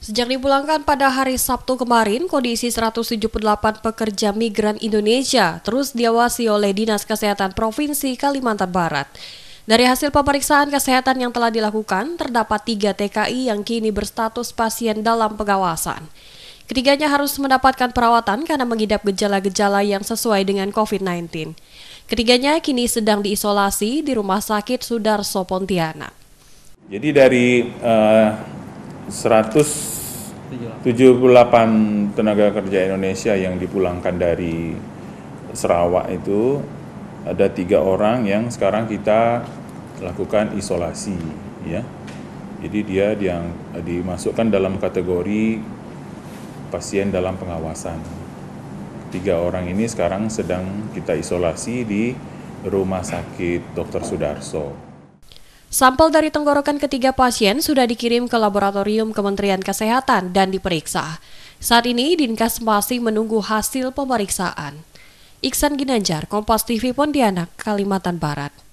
Sejak dipulangkan pada hari Sabtu kemarin, kondisi 178 pekerja migran Indonesia terus diawasi oleh Dinas Kesehatan Provinsi Kalimantan Barat. Dari hasil pemeriksaan kesehatan yang telah dilakukan, terdapat tiga TKI yang kini berstatus pasien dalam pengawasan. Ketiganya harus mendapatkan perawatan karena mengidap gejala-gejala yang sesuai dengan COVID-19. Ketiganya kini sedang diisolasi di Rumah Sakit Sudarso Pontianak. Jadi dari uh, 178 tenaga kerja Indonesia yang dipulangkan dari Sarawak itu ada tiga orang yang sekarang kita lakukan isolasi ya jadi dia yang dimasukkan dalam kategori pasien dalam pengawasan tiga orang ini sekarang sedang kita isolasi di rumah sakit Dr. Sudarso. Sampel dari tenggorokan ketiga pasien sudah dikirim ke laboratorium Kementerian Kesehatan dan diperiksa. Saat ini Dinkes masih menunggu hasil pemeriksaan. Iksan Ginanjar, Kompas TV Pontianak, Kalimantan Barat.